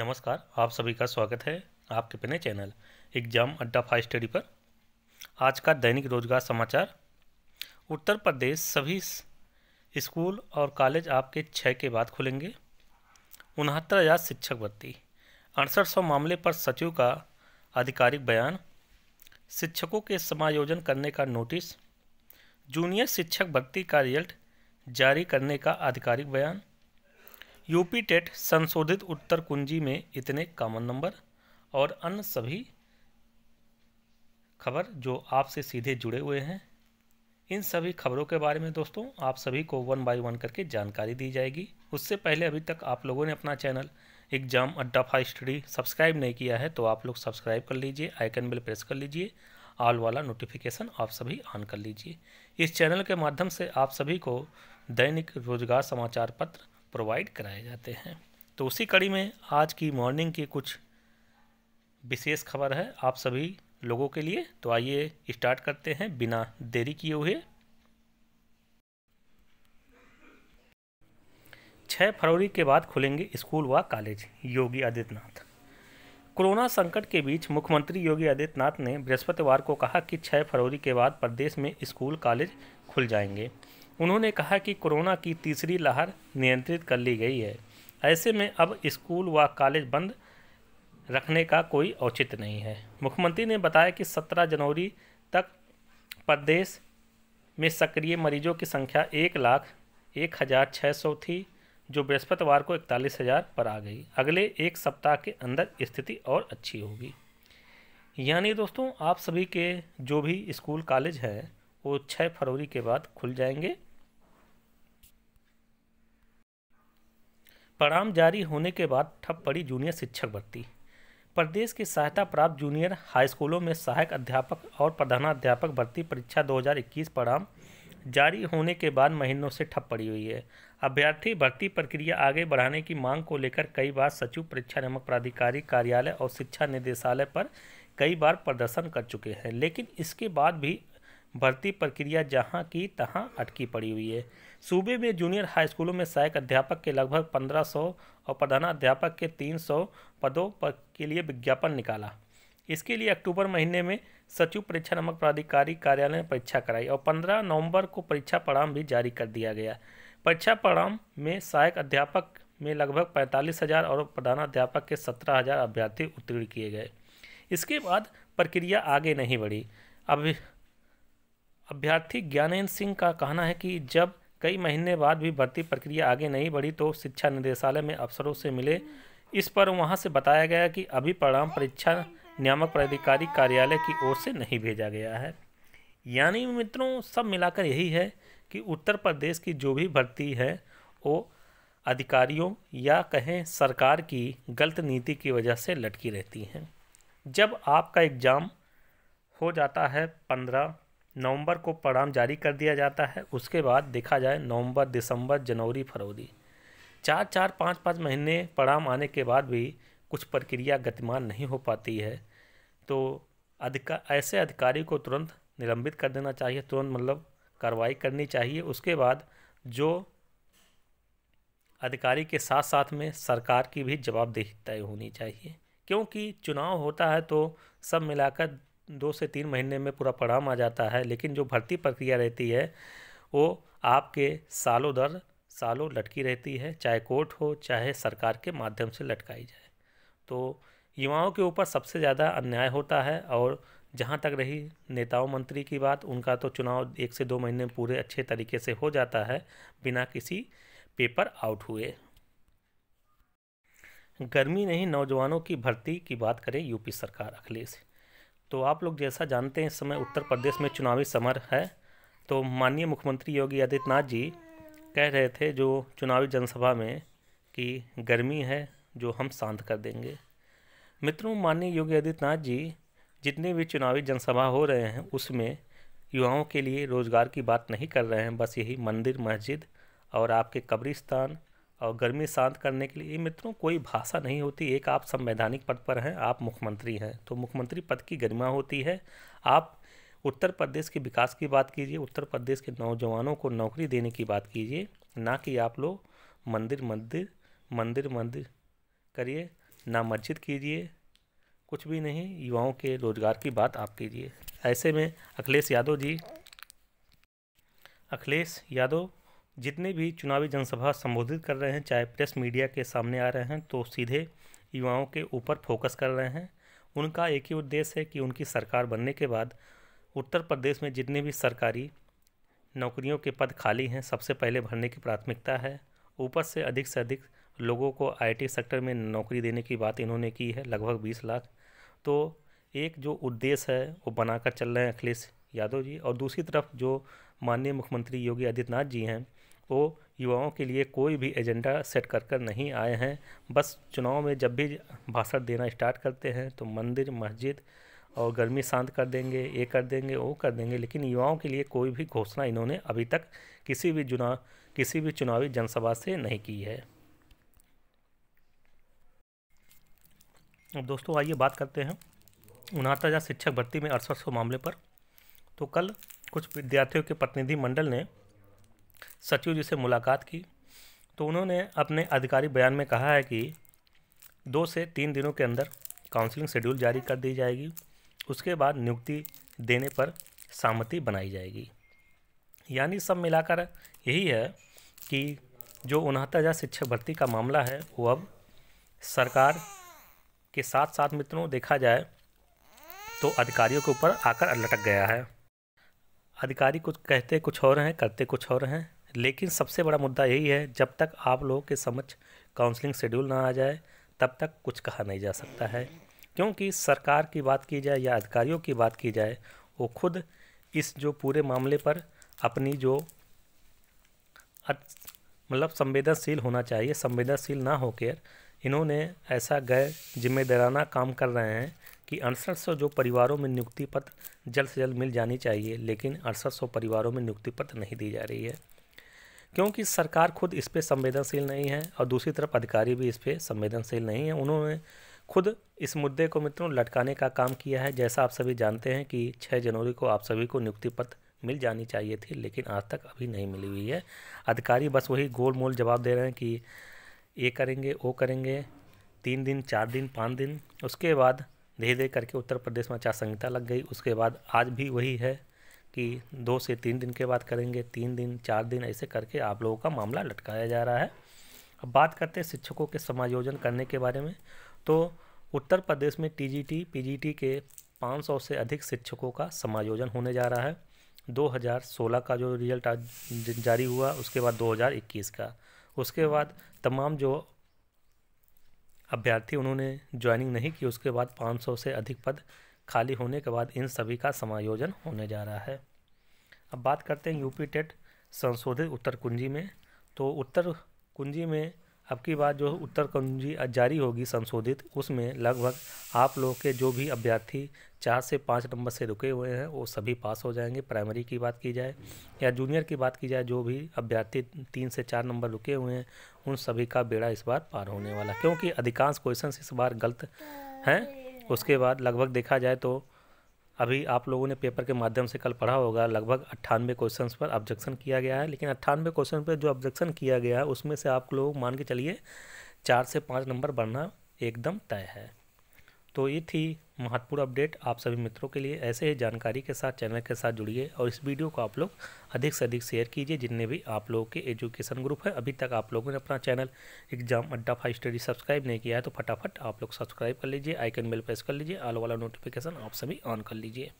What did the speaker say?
नमस्कार आप सभी का स्वागत है आपके अपने channel exam Adda five study पर आज का दैनिक रोजगार समाचार उत्तर प्रदेश सभी स्कूल और कॉलेज आपके छः के बाद खुलेंगे उनहत्तर हज़ार शिक्षक भर्ती अड़सठ सौ मामले पर सचिव का आधिकारिक बयान शिक्षकों के समायोजन करने का नोटिस जूनियर शिक्षक भर्ती का रिजल्ट जारी करने का आधिकारिक बयान यूपी टेट संशोधित उत्तर कुंजी में इतने कॉमन नंबर और अन्य सभी खबर जो आपसे सीधे जुड़े हुए हैं इन सभी खबरों के बारे में दोस्तों आप सभी को वन बाय वन करके जानकारी दी जाएगी उससे पहले अभी तक आप लोगों ने अपना channel exam Adda five study subscribe नहीं किया है तो आप लोग सब्सक्राइब कर लीजिए आइकन बिल प्रेस कर लीजिए ऑल वाला नोटिफिकेशन आप सभी ऑन कर लीजिए इस चैनल के माध्यम से आप सभी को दैनिक रोजगार समाचार पत्र प्रोवाइड कराए जाते हैं तो उसी कड़ी में आज की मॉर्निंग की कुछ विशेष खबर है आप सभी लोगों के लिए तो आइए स्टार्ट करते हैं बिना देरी किए हुए छः फरवरी के बाद खुलेंगे स्कूल व कॉलेज योगी आदित्यनाथ कोरोना संकट के बीच मुख्यमंत्री योगी आदित्यनाथ ने बृहस्पतिवार को कहा कि 6 फरवरी के बाद प्रदेश में स्कूल कॉलेज खुल जाएंगे उन्होंने कहा कि कोरोना की तीसरी लहर नियंत्रित कर ली गई है ऐसे में अब स्कूल व कॉलेज बंद रखने का कोई औचित्य नहीं है मुख्यमंत्री ने बताया कि 17 जनवरी तक प्रदेश में सक्रिय मरीजों की संख्या एक लाख एक हज़ार छः सौ थी जो बृहस्पतिवार को इकतालीस हज़ार पर आ गई अगले एक सप्ताह के अंदर स्थिति और अच्छी होगी यानी दोस्तों आप सभी के जो भी स्कूल कॉलेज हैं वो छः फरवरी के बाद खुल जाएंगे परिणाम जारी होने के बाद ठप पड़ी जूनियर शिक्षक भर्ती प्रदेश की सहायता प्राप्त जूनियर हाई स्कूलों में सहायक अध्यापक और प्रधानाध्यापक भर्ती परीक्षा 2021 परिणाम जारी होने के बाद महीनों से ठप पड़ी हुई है अभ्यर्थी भर्ती प्रक्रिया आगे बढ़ाने की मांग को लेकर कई बार सचिव परीक्षा नियामक प्राधिकारी कार्यालय और शिक्षा निदेशालय पर कई बार प्रदर्शन कर चुके हैं लेकिन इसके बाद भी भर्ती प्रक्रिया जहां की तहां अटकी पड़ी हुई है सूबे में जूनियर हाई स्कूलों में सहायक अध्यापक के लगभग 1500 और प्रधानाध्यापक के 300 पदों पर के लिए विज्ञापन निकाला इसके लिए अक्टूबर महीने में सचिव परीक्षा नामक प्राधिकारी कार्यालय ने परीक्षा कराई और 15 नवंबर को परीक्षा परिणाम भी जारी कर दिया गया परीक्षा परिणाम में सहायक अध्यापक में लगभग पैंतालीस हज़ार और प्रधानाध्यापक के सत्रह हज़ार अभ्यर्थी उत्तीर्ण किए गए इसके बाद प्रक्रिया आगे नहीं बढ़ी अभी अभ्यर्थी ज्ञानेन्द्र सिंह का कहना है कि जब कई महीने बाद भी भर्ती प्रक्रिया आगे नहीं बढ़ी तो शिक्षा निदेशालय में अफसरों से मिले इस पर वहां से बताया गया कि अभी परिणाम परीक्षा नियामक प्राधिकारी कार्यालय की ओर से नहीं भेजा गया है यानी मित्रों सब मिलाकर यही है कि उत्तर प्रदेश की जो भी भर्ती है वो अधिकारियों या कहें सरकार की गलत नीति की वजह से लटकी रहती हैं जब आपका एग्ज़ाम हो जाता है पंद्रह नवंबर को परिणाम जारी कर दिया जाता है उसके बाद देखा जाए नवंबर दिसंबर जनवरी फरवरी चार चार पाँच पाँच महीने परिणाम आने के बाद भी कुछ प्रक्रिया गतिमान नहीं हो पाती है तो अधिका ऐसे अधिकारी को तुरंत निलंबित कर देना चाहिए तुरंत मतलब कार्रवाई करनी चाहिए उसके बाद जो अधिकारी के साथ साथ में सरकार की भी जवाबदेही तय होनी चाहिए क्योंकि चुनाव होता है तो सब मिलाकर दो से तीन महीने में पूरा पढ़ाम आ जाता है लेकिन जो भर्ती प्रक्रिया रहती है वो आपके सालों दर सालों लटकी रहती है चाहे कोर्ट हो चाहे सरकार के माध्यम से लटकाई जाए तो युवाओं के ऊपर सबसे ज़्यादा अन्याय होता है और जहाँ तक रही नेताओं मंत्री की बात उनका तो चुनाव एक से दो महीने में पूरे अच्छे तरीके से हो जाता है बिना किसी पेपर आउट हुए गर्मी नहीं नौजवानों की भर्ती की बात करें यूपी सरकार अखिलेश तो आप लोग जैसा जानते हैं इस समय उत्तर प्रदेश में चुनावी समर है तो माननीय मुख्यमंत्री योगी आदित्यनाथ जी कह रहे थे जो चुनावी जनसभा में कि गर्मी है जो हम शांत कर देंगे मित्रों माननीय योगी आदित्यनाथ जी जितने भी चुनावी जनसभा हो रहे हैं उसमें युवाओं के लिए रोज़गार की बात नहीं कर रहे हैं बस यही मंदिर मस्जिद और आपके कब्रिस्तान और गर्मी शांत करने के लिए मित्रों कोई भाषा नहीं होती एक आप संवैधानिक पद पर हैं आप मुख्यमंत्री हैं तो मुख्यमंत्री पद की गरिमा होती है आप उत्तर प्रदेश के विकास की बात कीजिए उत्तर प्रदेश के नौजवानों को नौकरी देने की बात कीजिए ना कि आप लोग मंदिर मंदिर मंदिर मंदिर करिए ना मस्जिद कीजिए कुछ भी नहीं युवाओं के रोज़गार की बात आप कीजिए ऐसे में अखिलेश यादव जी अखिलेश यादव जितने भी चुनावी जनसभा संबोधित कर रहे हैं चाहे प्रेस मीडिया के सामने आ रहे हैं तो सीधे युवाओं के ऊपर फोकस कर रहे हैं उनका एक ही उद्देश्य है कि उनकी सरकार बनने के बाद उत्तर प्रदेश में जितने भी सरकारी नौकरियों के पद खाली हैं सबसे पहले भरने की प्राथमिकता है ऊपर से अधिक से अधिक लोगों को आईटी सेक्टर में नौकरी देने की बात इन्होंने की है लगभग बीस लाख तो एक जो उद्देश्य है वो बनाकर चल रहे हैं अखिलेश यादव जी और दूसरी तरफ जो माननीय मुख्यमंत्री योगी आदित्यनाथ जी हैं वो तो युवाओं के लिए कोई भी एजेंडा सेट कर कर नहीं आए हैं बस चुनाव में जब भी भाषण देना स्टार्ट करते हैं तो मंदिर मस्जिद और गर्मी शांत कर देंगे ये कर देंगे वो कर देंगे लेकिन युवाओं के लिए कोई भी घोषणा इन्होंने अभी तक किसी भी चुनाव किसी भी चुनावी जनसभा से नहीं की है अब दोस्तों आइए बात करते हैं उनहत्तर हज़ार शिक्षक भर्ती में अड़सठ सौ मामले पर तो कल कुछ विद्यार्थियों के प्रतिनिधि मंडल ने सचिव जी से मुलाकात की तो उन्होंने अपने आधिकारिक बयान में कहा है कि दो से तीन दिनों के अंदर काउंसलिंग शेड्यूल जारी कर दी जाएगी उसके बाद नियुक्ति देने पर सहमति बनाई जाएगी यानी सब मिलाकर यही है कि जो उनहत्तर हज़ार शिक्षक भर्ती का मामला है वो अब सरकार के साथ साथ मित्रों देखा जाए तो अधिकारियों के ऊपर आकर लटक गया है अधिकारी कुछ कहते कुछ और हैं करते कुछ और हैं लेकिन सबसे बड़ा मुद्दा यही है जब तक आप लोगों के समझ काउंसलिंग शेड्यूल ना आ जाए तब तक कुछ कहा नहीं जा सकता है क्योंकि सरकार की बात की जाए या अधिकारियों की बात की जाए वो खुद इस जो पूरे मामले पर अपनी जो मतलब संवेदनशील होना चाहिए संवेदनशील ना होकर इन्होंने ऐसा गैर जिम्मेदाराना काम कर रहे हैं कि अड़सठ सौ जो परिवारों में नियुक्ति पत्र जल्द से जल्द मिल जानी चाहिए लेकिन अड़सठ सौ परिवारों में नियुक्ति पत्र नहीं दी जा रही है क्योंकि सरकार खुद इस पर संवेदनशील नहीं है और दूसरी तरफ अधिकारी भी इस पर संवेदनशील नहीं है उन्होंने खुद इस मुद्दे को मित्रों लटकाने का काम किया है जैसा आप सभी जानते हैं कि 6 जनवरी को आप सभी को नियुक्ति पत्र मिल जानी चाहिए थी लेकिन आज तक अभी नहीं मिली हुई है अधिकारी बस वही गोल मोल जवाब दे रहे हैं कि ये करेंगे वो करेंगे तीन दिन चार दिन पाँच दिन उसके बाद धीरे धीरे करके उत्तर प्रदेश में आचार संहिता लग गई उसके बाद आज भी वही है कि दो से तीन दिन के बाद करेंगे तीन दिन चार दिन ऐसे करके आप लोगों का मामला लटकाया जा रहा है अब बात करते हैं शिक्षकों के समायोजन करने के बारे में तो उत्तर प्रदेश में टीजीटी पीजीटी के 500 से अधिक शिक्षकों का समायोजन होने जा रहा है 2016 का जो रिजल्ट जारी हुआ उसके बाद 2021 का उसके बाद तमाम जो अभ्यर्थी उन्होंने ज्वाइनिंग नहीं की उसके बाद 500 से अधिक पद खाली होने के बाद इन सभी का समायोजन होने जा रहा है अब बात करते हैं यूपी टेट संशोधित उत्तर कुंजी में तो उत्तर कुंजी में अब की बात जो उत्तर कुंजी जारी होगी संशोधित उसमें लगभग आप लोग के जो भी अभ्यर्थी चार से पाँच नंबर से रुके हुए हैं वो सभी पास हो जाएंगे प्राइमरी की बात की जाए या जूनियर की बात की जाए जो भी अभ्यर्थी तीन से चार नंबर रुके हुए हैं उन सभी का बेड़ा इस बार पार होने वाला क्योंकि अधिकांश क्वेश्चन इस बार गलत हैं उसके बाद लगभग देखा जाए तो अभी आप लोगों ने पेपर के माध्यम से कल पढ़ा होगा लगभग अट्ठानवे क्वेश्चंस पर ऑब्जेक्शन किया गया है लेकिन अट्ठानवे क्वेश्चन पर जो ऑब्जेक्शन किया गया है उसमें से आप लोग मान के चलिए चार से पाँच नंबर बढ़ना एकदम तय है तो ये थी महत्वपूर्ण अपडेट आप सभी मित्रों के लिए ऐसे ही जानकारी के साथ चैनल के साथ जुड़िए और इस वीडियो को आप लोग अधिक से अधिक शेयर कीजिए जितने भी आप लोगों के एजुकेशन ग्रुप है अभी तक आप लोगों ने अपना channel exam Adda five study subscribe नहीं किया है तो फटाफट आप लोग सब्सक्राइब कर लीजिए आइकन बेल प्रेस कर लीजिए आल वाला नोटिफिकेशन आप सभी ऑन कर लीजिए